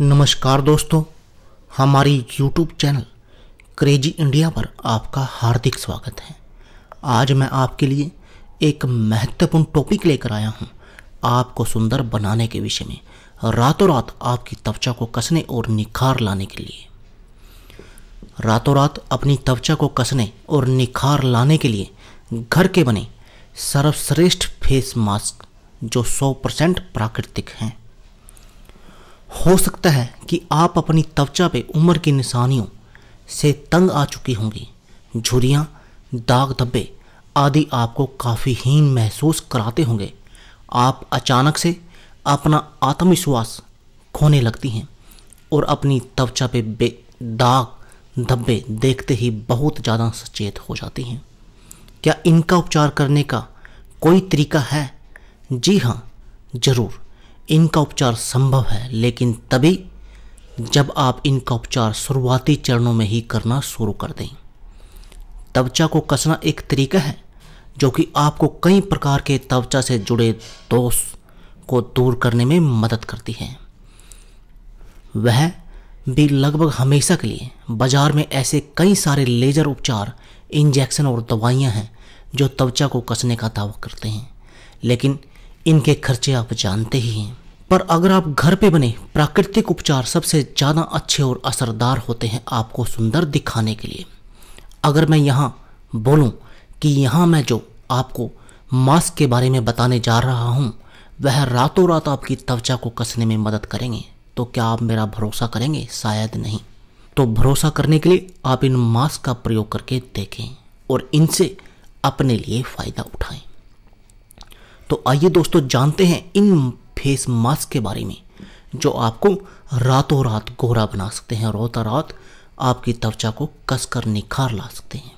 नमस्कार दोस्तों हमारी YouTube चैनल क्रेजी इंडिया पर आपका हार्दिक स्वागत है आज मैं आपके लिए एक महत्वपूर्ण टॉपिक लेकर आया हूँ आपको सुंदर बनाने के विषय में रातों रात आपकी त्वचा को कसने और निखार लाने के लिए रातों रात अपनी त्वचा को कसने और निखार लाने के लिए घर के बने सर्वश्रेष्ठ फेस मास्क जो 100 परसेंट प्राकृतिक हैं हो सकता है कि आप अपनी त्वचा पे उम्र की निशानियों से तंग आ चुकी होंगी झुरियाँ दाग धब्बे आदि आपको काफ़ी हीन महसूस कराते होंगे आप अचानक से अपना आत्मविश्वास खोने लगती हैं और अपनी त्वचा पे बे दाग धब्बे देखते ही बहुत ज़्यादा सचेत हो जाती हैं क्या इनका उपचार करने का कोई तरीका है जी हाँ ज़रूर इनका उपचार संभव है लेकिन तभी जब आप इनका उपचार शुरुआती चरणों में ही करना शुरू कर दें त्वचा को कसना एक तरीका है जो कि आपको कई प्रकार के त्वचा से जुड़े दोष को दूर करने में मदद करती है वह भी लगभग हमेशा के लिए बाजार में ऐसे कई सारे लेजर उपचार इंजेक्शन और दवाइयां हैं जो त्वचा को कसने का दावा करते हैं लेकिन इनके खर्चे आप जानते ही हैं पर अगर आप घर पे बने प्राकृतिक उपचार सबसे ज़्यादा अच्छे और असरदार होते हैं आपको सुंदर दिखाने के लिए अगर मैं यहाँ बोलूँ कि यहाँ मैं जो आपको मास्क के बारे में बताने जा रहा हूँ वह रातों रात आपकी त्वचा को कसने में मदद करेंगे तो क्या आप मेरा भरोसा करेंगे शायद नहीं तो भरोसा करने के लिए आप इन मास्क का प्रयोग करके देखें और इनसे अपने लिए फ़ायदा उठाएं तो आइए दोस्तों जानते हैं इन फेस मास्क के बारे में जो आपको रातों रात गोरा बना सकते हैं रोता रात आपकी त्वचा को कसकर निखार ला सकते हैं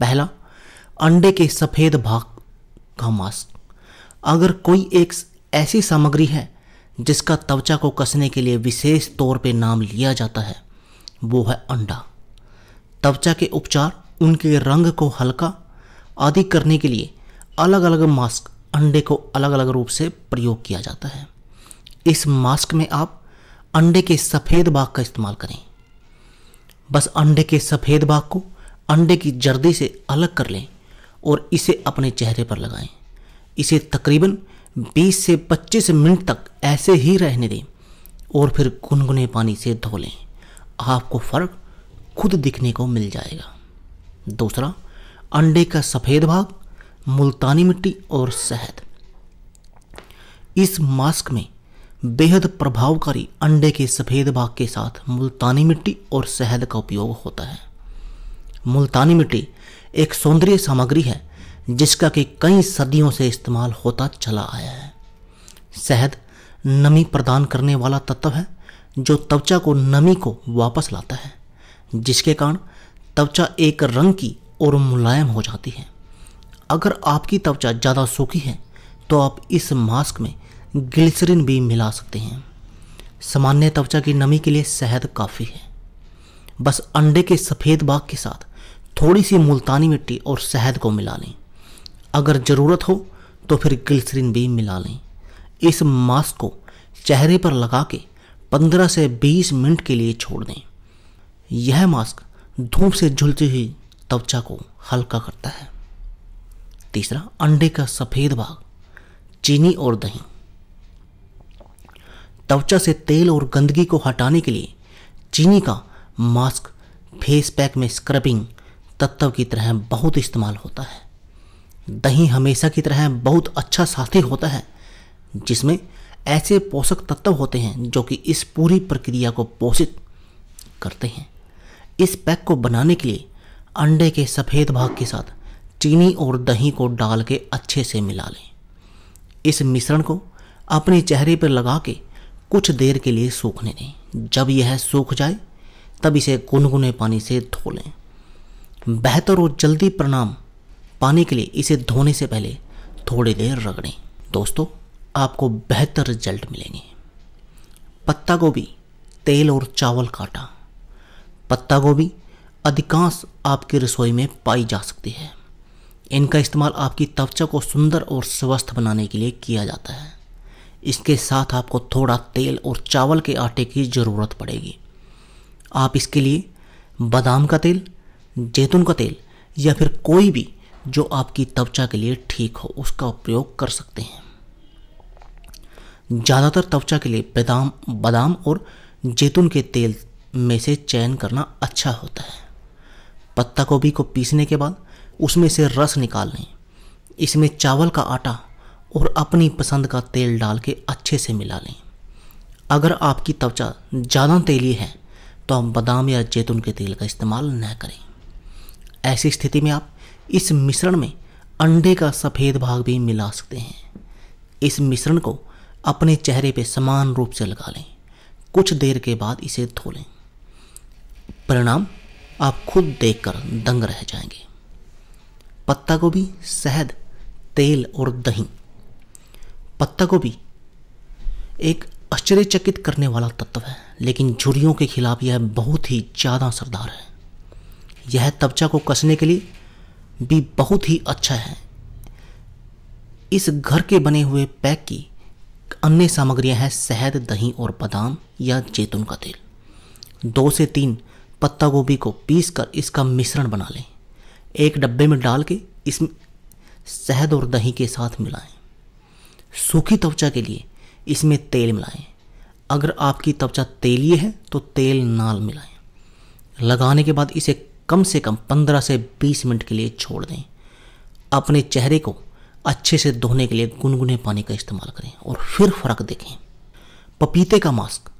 पहला अंडे के सफ़ेद भाग का मास्क अगर कोई एक ऐसी सामग्री है जिसका त्वचा को कसने के लिए विशेष तौर पर नाम लिया जाता है वो है अंडा त्वचा के उपचार उनके रंग को हल्का आदि करने के लिए अलग अलग मास्क अंडे को अलग अलग रूप से प्रयोग किया जाता है इस मास्क में आप अंडे के सफ़ेद भाग का इस्तेमाल करें बस अंडे के सफ़ेद भाग को अंडे की जर्दी से अलग कर लें और इसे अपने चेहरे पर लगाएं इसे तकरीबन 20 से 25 मिनट तक ऐसे ही रहने दें और फिर गुनगुने पानी से धो लें आपको फ़र्क खुद दिखने को मिल जाएगा दूसरा अंडे का सफ़ेद भाग मुल्तानी मिट्टी और शहद इस मास्क में बेहद प्रभावकारी अंडे के सफ़ेद भाग के साथ मुल्तानी मिट्टी और शहद का उपयोग होता है मुल्तानी मिट्टी एक सौंदर्य सामग्री है जिसका कि कई सदियों से इस्तेमाल होता चला आया है शहद नमी प्रदान करने वाला तत्व है जो त्वचा को नमी को वापस लाता है जिसके कारण त्वचा एक रंग की और मुलायम हो जाती है अगर आपकी त्वचा ज़्यादा सूखी है तो आप इस मास्क में ग्लिसरिन भी मिला सकते हैं सामान्य त्वचा की नमी के लिए शहद काफ़ी है बस अंडे के सफ़ेद बाग के साथ थोड़ी सी मुल्तानी मिट्टी और शहद को मिला लें अगर ज़रूरत हो तो फिर ग्लिसरिन भी मिला लें इस मास्क को चेहरे पर लगा के 15 से 20 मिनट के लिए छोड़ दें यह मास्क धूप से झुलती हुई त्वचा को हल्का करता है तीसरा अंडे का सफ़ेद भाग चीनी और दही त्वचा से तेल और गंदगी को हटाने के लिए चीनी का मास्क फेस पैक में स्क्रबिंग तत्व की तरह बहुत इस्तेमाल होता है दही हमेशा की तरह बहुत अच्छा साथी होता है जिसमें ऐसे पोषक तत्व होते हैं जो कि इस पूरी प्रक्रिया को पोषित करते हैं इस पैक को बनाने के लिए अंडे के सफ़ेद भाग के साथ चीनी और दही को डाल के अच्छे से मिला लें इस मिश्रण को अपने चेहरे पर लगा के कुछ देर के लिए सूखने दें जब यह सूख जाए तब इसे गुनगुने पानी से धो लें बेहतर और जल्दी परिणाम पाने के लिए इसे धोने से पहले थोड़ी देर रगड़ें दोस्तों आपको बेहतर रिजल्ट मिलेंगे पत्ता गोभी तेल और चावल काटा पत्ता गोभी अधिकांश आपकी रसोई में पाई जा सकती है इनका इस्तेमाल आपकी त्वचा को सुंदर और स्वस्थ बनाने के लिए किया जाता है इसके साथ आपको थोड़ा तेल और चावल के आटे की ज़रूरत पड़ेगी आप इसके लिए बादाम का तेल जैतून का तेल या फिर कोई भी जो आपकी त्वचा के लिए ठीक हो उसका उपयोग कर सकते हैं ज़्यादातर त्वचा के लिए बादाम बादाम और जैतून के तेल में से चयन करना अच्छा होता है पत्ता गोभी को पीसने के बाद उसमें से रस निकाल लें इसमें चावल का आटा और अपनी पसंद का तेल डाल के अच्छे से मिला लें अगर आपकी त्वचा ज़्यादा तेली है तो आप बादाम या जैतून के तेल का इस्तेमाल न करें ऐसी स्थिति में आप इस मिश्रण में अंडे का सफ़ेद भाग भी मिला सकते हैं इस मिश्रण को अपने चेहरे पर समान रूप से लगा लें कुछ देर के बाद इसे धो लें परिणाम आप खुद देखकर दंग रह जाएंगे पत्ता गोभी शहद तेल और दही पत्ता गोभी एक आश्चर्यचकित करने वाला तत्व है लेकिन झुरियों के खिलाफ यह बहुत ही ज़्यादा असरदार है यह तवचा को कसने के लिए भी बहुत ही अच्छा है इस घर के बने हुए पैक की अन्य सामग्रियां हैं शहद दही और बादाम या जैतून का तेल दो से तीन पत्ता गोभी को पीसकर इसका मिश्रण बना लें एक डब्बे में डाल के इसमें शहद और दही के साथ मिलाएं सूखी त्वचा के लिए इसमें तेल मिलाएं अगर आपकी त्वचा तेलीय है तो तेल नाल मिलाएं लगाने के बाद इसे कम से कम 15 से 20 मिनट के लिए छोड़ दें अपने चेहरे को अच्छे से धोने के लिए गुनगुने पानी का इस्तेमाल करें और फिर फ़र्क देखें पपीते का मास्क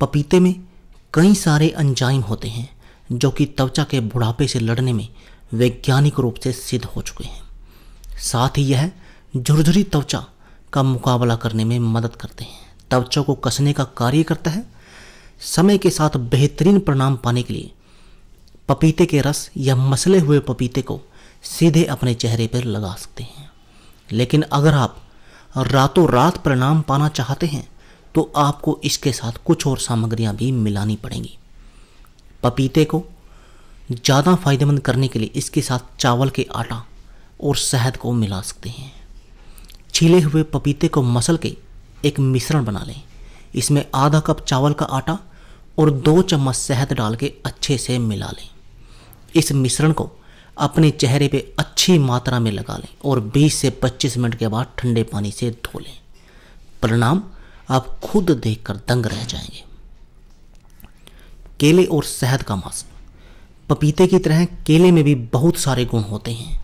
पपीते में कई सारे अंजाइम होते हैं जो कि त्वचा के बुढ़ापे से लड़ने में वैज्ञानिक रूप से सिद्ध हो चुके हैं साथ ही यह झुरझुरी त्वचा का मुकाबला करने में मदद करते हैं त्वचा को कसने का कार्य करता है समय के साथ बेहतरीन परिणाम पाने के लिए पपीते के रस या मसले हुए पपीते को सीधे अपने चेहरे पर लगा सकते हैं लेकिन अगर आप रातों रात परिणाम पाना चाहते हैं तो आपको इसके साथ कुछ और सामग्रियां भी मिलानी पड़ेंगी पपीते को ज़्यादा फ़ायदेमंद करने के लिए इसके साथ चावल के आटा और शहद को मिला सकते हैं छीले हुए पपीते को मसल के एक मिश्रण बना लें इसमें आधा कप चावल का आटा और दो चम्मच शहद डाल के अच्छे से मिला लें इस मिश्रण को अपने चेहरे पे अच्छी मात्रा में लगा लें और 20 से 25 मिनट के बाद ठंडे पानी से धो लें परिणाम आप खुद देखकर दंग रह जाएंगे केले और शहद का मास्क पपीते की तरह केले में भी बहुत सारे गुण होते हैं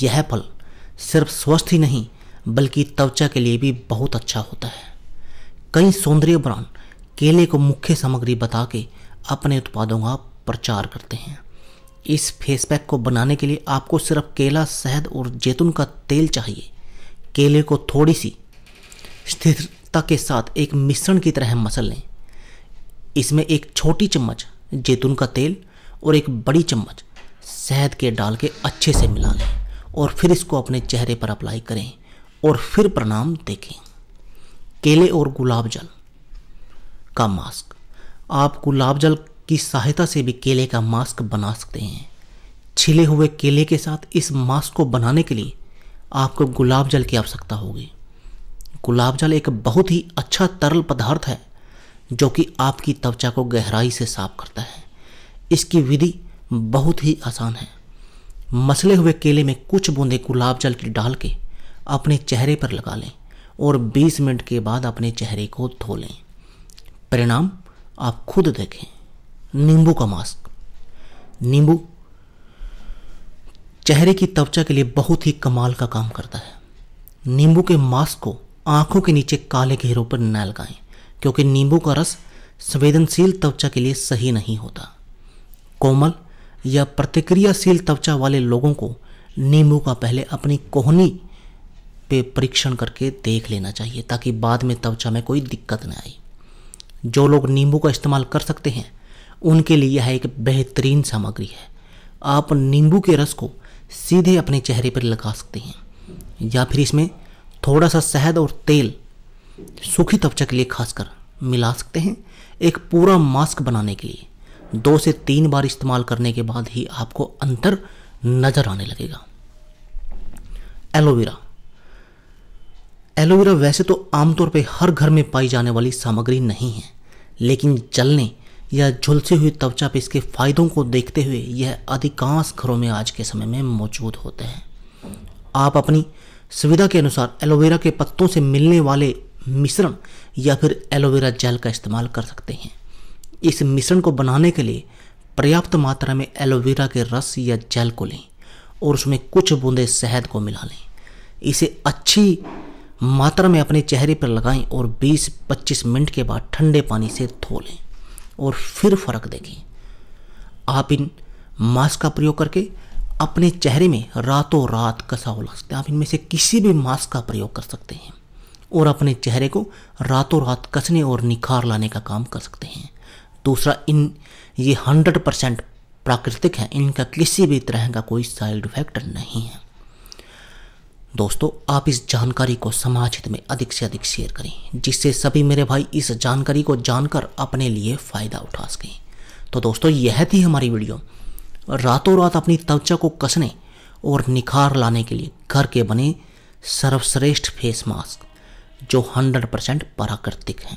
यह फल सिर्फ स्वस्थ ही नहीं बल्कि त्वचा के लिए भी बहुत अच्छा होता है कई सौंदर्य ब्रांड केले को मुख्य सामग्री बता के अपने उत्पादों का प्रचार करते हैं इस फेस पैक को बनाने के लिए आपको सिर्फ केला शहद और जैतून का तेल चाहिए केले को थोड़ी सी स्थिरता के साथ एक मिश्रण की तरह मसल लें इसमें एक छोटी चम्मच जैतून का तेल और एक बड़ी चम्मच शहद के डाल के अच्छे से मिला लें और फिर इसको अपने चेहरे पर अप्लाई करें और फिर प्रणाम देखें केले और गुलाब जल का मास्क आप गुलाब जल की सहायता से भी केले का मास्क बना सकते हैं छिले हुए केले के साथ इस मास्क को बनाने के लिए आपको गुलाब जल की आवश्यकता होगी गुलाब जल एक बहुत ही अच्छा तरल पदार्थ है जो कि आपकी त्वचा को गहराई से साफ करता है इसकी विधि बहुत ही आसान है मसले हुए केले में कुछ बूंदे गुलाब जल की डाल के अपने चेहरे पर लगा लें और 20 मिनट के बाद अपने चेहरे को धो लें परिणाम आप खुद देखें नींबू का मास्क नींबू चेहरे की त्वचा के लिए बहुत ही कमाल का काम करता है नींबू के मास्क को आंखों के नीचे काले घेरों पर न लगाएं क्योंकि नींबू का रस संवेदनशील त्वचा के लिए सही नहीं होता कोमल या प्रतिक्रियाशील त्वचा वाले लोगों को नींबू का पहले अपनी कोहनी पे परीक्षण करके देख लेना चाहिए ताकि बाद में त्वचा में कोई दिक्कत ना आए जो लोग नींबू का इस्तेमाल कर सकते हैं उनके लिए यह एक बेहतरीन सामग्री है आप नींबू के रस को सीधे अपने चेहरे पर लगा सकते हैं या फिर इसमें थोड़ा सा शहद और तेल सूखी त्वचा के लिए खासकर मिला सकते हैं एक पूरा मास्क बनाने के लिए दो से तीन बार इस्तेमाल करने के बाद ही आपको अंतर नज़र आने लगेगा एलोवेरा एलोवेरा वैसे तो आमतौर पर हर घर में पाई जाने वाली सामग्री नहीं है लेकिन जलने या झुलसे हुई त्वचा पर इसके फायदों को देखते हुए यह अधिकांश घरों में आज के समय में मौजूद होते हैं आप अपनी सुविधा के अनुसार एलोवेरा के पत्तों से मिलने वाले मिश्रण या फिर एलोवेरा जेल का इस्तेमाल कर सकते हैं इस मिश्रण को बनाने के लिए पर्याप्त मात्रा में एलोवेरा के रस या जल को लें और उसमें कुछ बूंदे शहद को मिला लें इसे अच्छी मात्रा में अपने चेहरे पर लगाएं और 20-25 मिनट के बाद ठंडे पानी से धो लें और फिर फर्क देखें आप इन मास्क का प्रयोग करके अपने चेहरे में रातों रात कसाव ला सकते हैं आप इनमें से किसी भी मास्क का प्रयोग कर सकते हैं और अपने चेहरे को रातों रात कसने और निखार लाने का काम कर सकते हैं दूसरा इन ये हंड्रेड परसेंट प्राकृतिक हैं इनका किसी भी तरह का कोई साइड इफेक्ट नहीं है दोस्तों आप इस जानकारी को समाज हित में अधिक से अधिक शेयर करें जिससे सभी मेरे भाई इस जानकारी को जानकर अपने लिए फ़ायदा उठा सकें तो दोस्तों यह थी हमारी वीडियो रातों रात अपनी त्वचा को कसने और निखार लाने के लिए घर के बने सर्वश्रेष्ठ फेस मास्क जो 100 परसेंट प्राकृतिक हैं